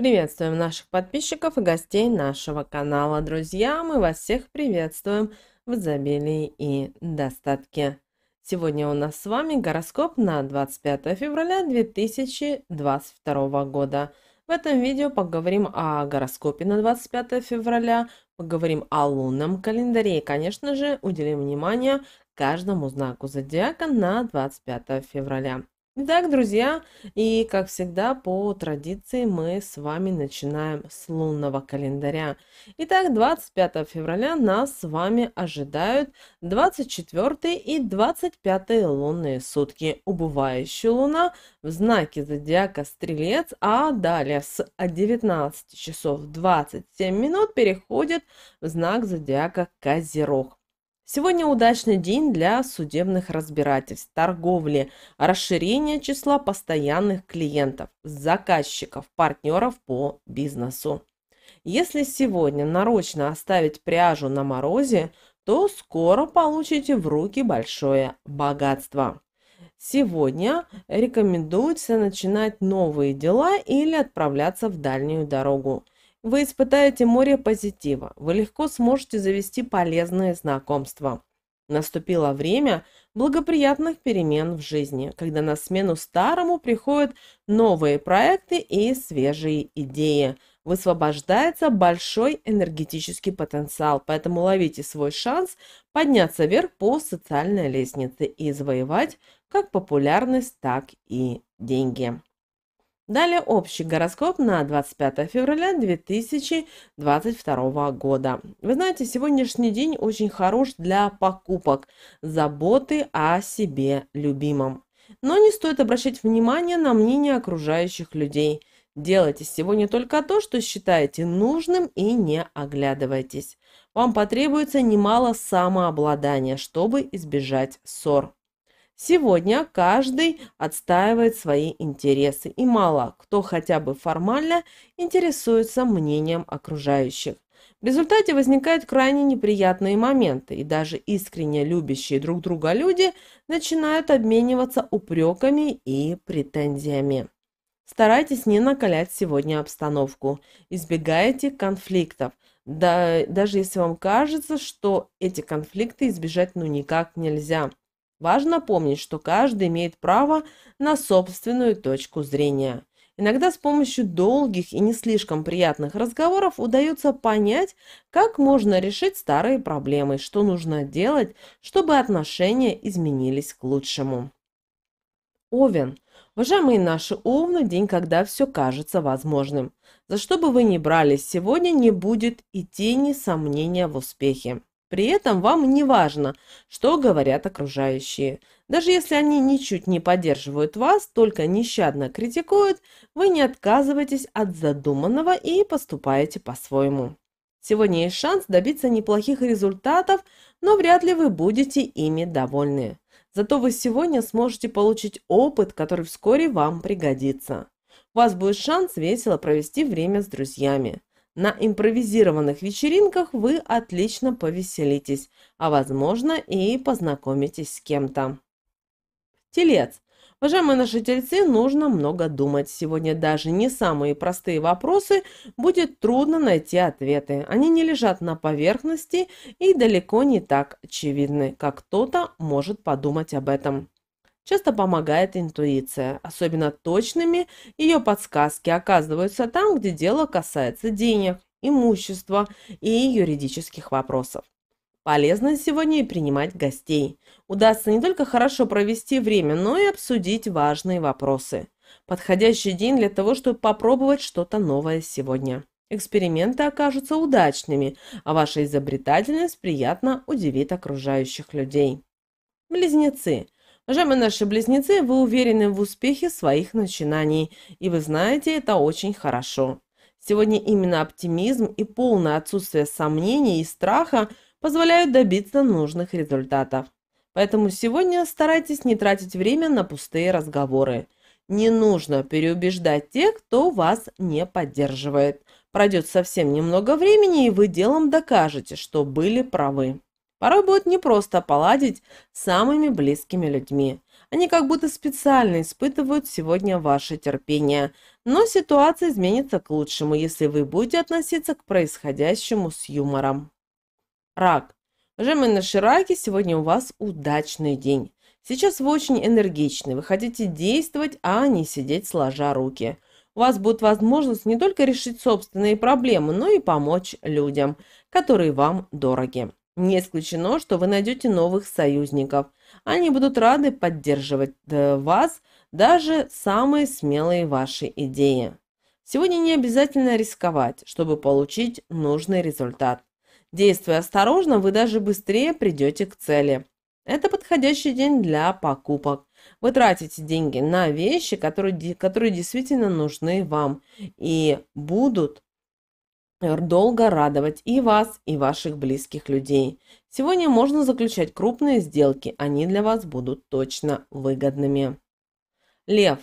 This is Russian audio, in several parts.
Приветствуем наших подписчиков и гостей нашего канала. Друзья, мы вас всех приветствуем в изобилии и достатке. Сегодня у нас с вами гороскоп на 25 февраля 2022 года. В этом видео поговорим о гороскопе на 25 февраля, поговорим о лунном календаре и, конечно же, уделим внимание каждому знаку зодиака на 25 февраля. Итак, друзья, и как всегда по традиции мы с вами начинаем с лунного календаря. Итак, 25 февраля нас с вами ожидают 24 и 25 лунные сутки. Убывающая луна в знаке зодиака Стрелец, а далее с 19 часов 27 минут переходит в знак зодиака Козерог. Сегодня удачный день для судебных разбирательств, торговли, расширения числа постоянных клиентов, заказчиков, партнеров по бизнесу. Если сегодня нарочно оставить пряжу на морозе, то скоро получите в руки большое богатство. Сегодня рекомендуется начинать новые дела или отправляться в дальнюю дорогу. Вы испытаете море позитива, вы легко сможете завести полезные знакомства. Наступило время благоприятных перемен в жизни, когда на смену старому приходят новые проекты и свежие идеи. Высвобождается большой энергетический потенциал, поэтому ловите свой шанс подняться вверх по социальной лестнице и завоевать как популярность, так и деньги. Далее общий гороскоп на 25 февраля 2022 года. Вы знаете, сегодняшний день очень хорош для покупок, заботы о себе любимом. Но не стоит обращать внимание на мнение окружающих людей. Делайте сегодня только то, что считаете нужным и не оглядывайтесь. Вам потребуется немало самообладания, чтобы избежать ссор. Сегодня каждый отстаивает свои интересы, и мало кто хотя бы формально интересуется мнением окружающих. В результате возникают крайне неприятные моменты, и даже искренне любящие друг друга люди начинают обмениваться упреками и претензиями. Старайтесь не накалять сегодня обстановку, избегайте конфликтов, да, даже если вам кажется, что эти конфликты избежать ну никак нельзя – Важно помнить, что каждый имеет право на собственную точку зрения. Иногда с помощью долгих и не слишком приятных разговоров удается понять, как можно решить старые проблемы, что нужно делать, чтобы отношения изменились к лучшему. Овен. Уважаемые наши Овны, день, когда все кажется возможным. За что бы вы ни брались сегодня, не будет и тени сомнения в успехе. При этом вам не важно, что говорят окружающие. Даже если они ничуть не поддерживают вас, только нещадно критикуют, вы не отказываетесь от задуманного и поступаете по-своему. Сегодня есть шанс добиться неплохих результатов, но вряд ли вы будете ими довольны. Зато вы сегодня сможете получить опыт, который вскоре вам пригодится. У вас будет шанс весело провести время с друзьями. На импровизированных вечеринках вы отлично повеселитесь, а возможно и познакомитесь с кем-то. Телец. Уважаемые наши тельцы, нужно много думать. Сегодня даже не самые простые вопросы будет трудно найти ответы. Они не лежат на поверхности и далеко не так очевидны, как кто-то может подумать об этом. Часто помогает интуиция, особенно точными ее подсказки оказываются там, где дело касается денег, имущества и юридических вопросов. Полезно сегодня и принимать гостей. Удастся не только хорошо провести время, но и обсудить важные вопросы. Подходящий день для того, чтобы попробовать что-то новое сегодня. Эксперименты окажутся удачными, а ваша изобретательность приятно удивит окружающих людей. Близнецы – Жемы наши близнецы, вы уверены в успехе своих начинаний, и вы знаете это очень хорошо. Сегодня именно оптимизм и полное отсутствие сомнений и страха позволяют добиться нужных результатов. Поэтому сегодня старайтесь не тратить время на пустые разговоры. Не нужно переубеждать тех, кто вас не поддерживает. Пройдет совсем немного времени, и вы делом докажете, что были правы. Порой будет непросто поладить с самыми близкими людьми. Они как будто специально испытывают сегодня ваше терпение. Но ситуация изменится к лучшему, если вы будете относиться к происходящему с юмором. Рак. Жемены Шираки, сегодня у вас удачный день. Сейчас вы очень энергичны, вы хотите действовать, а не сидеть сложа руки. У вас будет возможность не только решить собственные проблемы, но и помочь людям, которые вам дороги. Не исключено, что вы найдете новых союзников. Они будут рады поддерживать э, вас, даже самые смелые ваши идеи. Сегодня не обязательно рисковать, чтобы получить нужный результат. Действуя осторожно, вы даже быстрее придете к цели. Это подходящий день для покупок. Вы тратите деньги на вещи, которые, которые действительно нужны вам и будут долго радовать и вас, и ваших близких людей. Сегодня можно заключать крупные сделки, они для вас будут точно выгодными. Лев.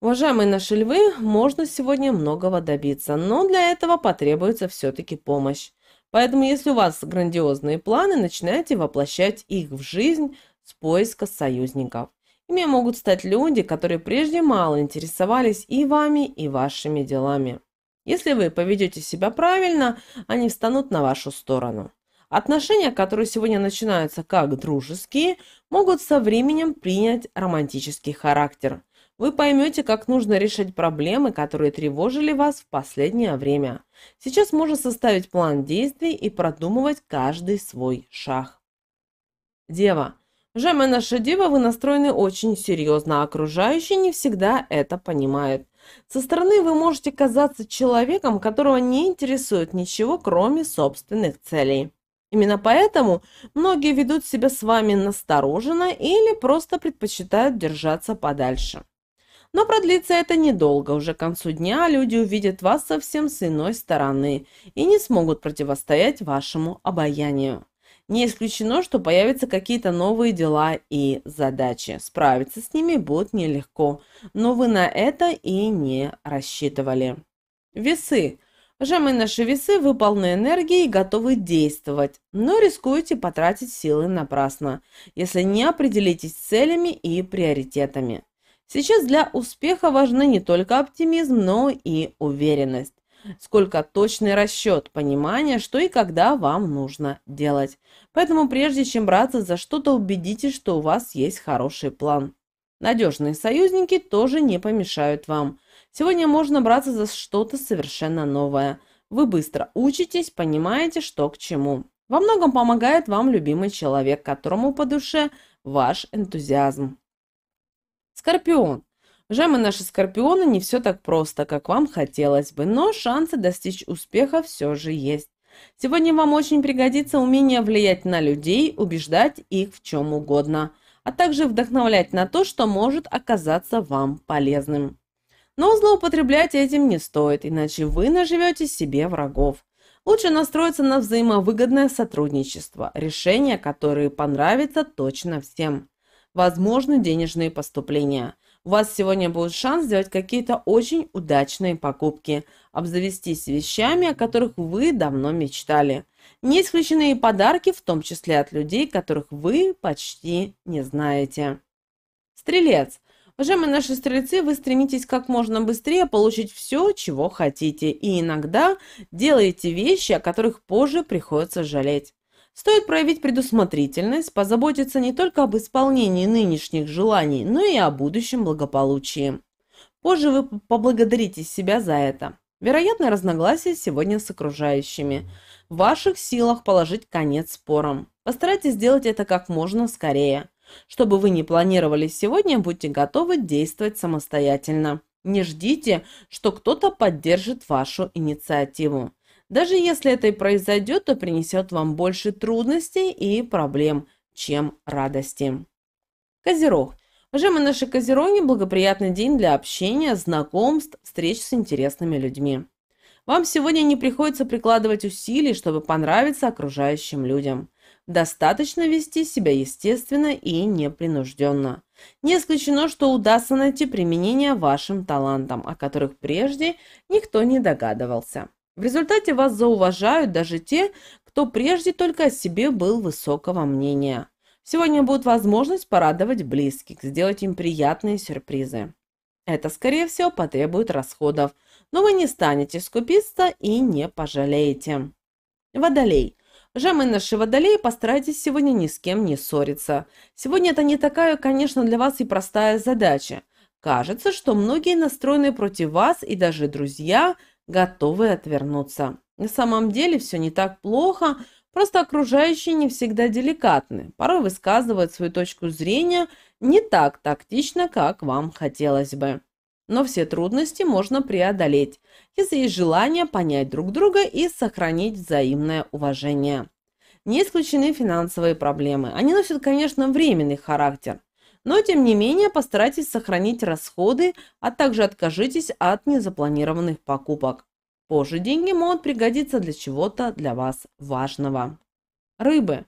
Уважаемые наши львы, можно сегодня многого добиться, но для этого потребуется все-таки помощь. Поэтому, если у вас грандиозные планы, начинайте воплощать их в жизнь с поиска союзников. Ими могут стать люди, которые прежде мало интересовались и вами, и вашими делами. Если вы поведете себя правильно, они встанут на вашу сторону. Отношения, которые сегодня начинаются как дружеские, могут со временем принять романтический характер. Вы поймете, как нужно решать проблемы, которые тревожили вас в последнее время. Сейчас можно составить план действий и продумывать каждый свой шаг. Дева. Уважаемая наша дева, вы настроены очень серьезно, а окружающие не всегда это понимают. Со стороны вы можете казаться человеком, которого не интересует ничего, кроме собственных целей. Именно поэтому многие ведут себя с вами настороженно или просто предпочитают держаться подальше. Но продлится это недолго. Уже к концу дня люди увидят вас совсем с иной стороны и не смогут противостоять вашему обаянию. Не исключено, что появятся какие-то новые дела и задачи. Справиться с ними будет нелегко, но вы на это и не рассчитывали. Весы. Жемы наши весы, вы полны энергии и готовы действовать, но рискуете потратить силы напрасно, если не определитесь с целями и приоритетами. Сейчас для успеха важны не только оптимизм, но и уверенность сколько точный расчет, понимание, что и когда вам нужно делать. Поэтому прежде чем браться за что-то, убедитесь, что у вас есть хороший план. Надежные союзники тоже не помешают вам. Сегодня можно браться за что-то совершенно новое. Вы быстро учитесь, понимаете, что к чему. Во многом помогает вам любимый человек, которому по душе ваш энтузиазм. Скорпион. Уважаемые наши скорпионы, не все так просто, как вам хотелось бы, но шансы достичь успеха все же есть. Сегодня вам очень пригодится умение влиять на людей, убеждать их в чем угодно, а также вдохновлять на то, что может оказаться вам полезным. Но злоупотреблять этим не стоит, иначе вы наживете себе врагов. Лучше настроиться на взаимовыгодное сотрудничество, решения, которые понравятся точно всем. Возможны денежные поступления у вас сегодня будет шанс сделать какие-то очень удачные покупки, обзавестись вещами, о которых вы давно мечтали. Не исключены и подарки, в том числе от людей, которых вы почти не знаете. Стрелец. Уважаемые наши стрельцы, вы стремитесь как можно быстрее получить все, чего хотите, и иногда делаете вещи, о которых позже приходится жалеть. Стоит проявить предусмотрительность, позаботиться не только об исполнении нынешних желаний, но и о будущем благополучии. Позже вы поблагодарите себя за это. Вероятно, разногласия сегодня с окружающими. В ваших силах положить конец спорам. Постарайтесь сделать это как можно скорее. Чтобы вы не планировали сегодня, будьте готовы действовать самостоятельно. Не ждите, что кто-то поддержит вашу инициативу. Даже если это и произойдет, то принесет вам больше трудностей и проблем, чем радости. Козерог. Уважаемые наши козероги, благоприятный день для общения, знакомств, встреч с интересными людьми. Вам сегодня не приходится прикладывать усилий, чтобы понравиться окружающим людям. Достаточно вести себя естественно и непринужденно. Не исключено, что удастся найти применение вашим талантам, о которых прежде никто не догадывался. В результате вас зауважают даже те, кто прежде только о себе был высокого мнения. Сегодня будет возможность порадовать близких, сделать им приятные сюрпризы. Это, скорее всего, потребует расходов, но вы не станете скупиться и не пожалеете. Водолей. Жемы наши водолеи, постарайтесь сегодня ни с кем не ссориться. Сегодня это не такая, конечно, для вас и простая задача. Кажется, что многие настроены против вас и даже друзья – готовы отвернуться. На самом деле все не так плохо, просто окружающие не всегда деликатны, порой высказывают свою точку зрения не так тактично, как вам хотелось бы. Но все трудности можно преодолеть, если есть желание понять друг друга и сохранить взаимное уважение. Не исключены финансовые проблемы. Они носят, конечно, временный характер – но, тем не менее, постарайтесь сохранить расходы, а также откажитесь от незапланированных покупок. Позже деньги могут пригодиться для чего-то для вас важного. Рыбы.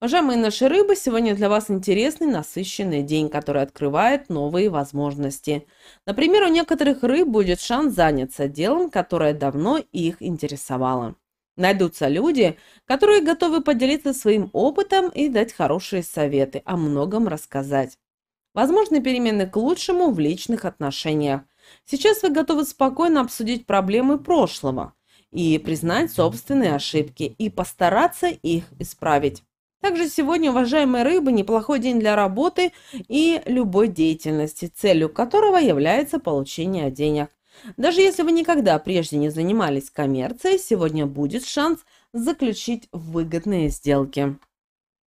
Уважаемые наши рыбы, сегодня для вас интересный, насыщенный день, который открывает новые возможности. Например, у некоторых рыб будет шанс заняться делом, которое давно их интересовало. Найдутся люди, которые готовы поделиться своим опытом и дать хорошие советы, о многом рассказать. Возможны перемены к лучшему в личных отношениях. Сейчас вы готовы спокойно обсудить проблемы прошлого и признать собственные ошибки и постараться их исправить. Также сегодня, уважаемые рыбы, неплохой день для работы и любой деятельности, целью которого является получение денег. Даже если вы никогда прежде не занимались коммерцией, сегодня будет шанс заключить выгодные сделки.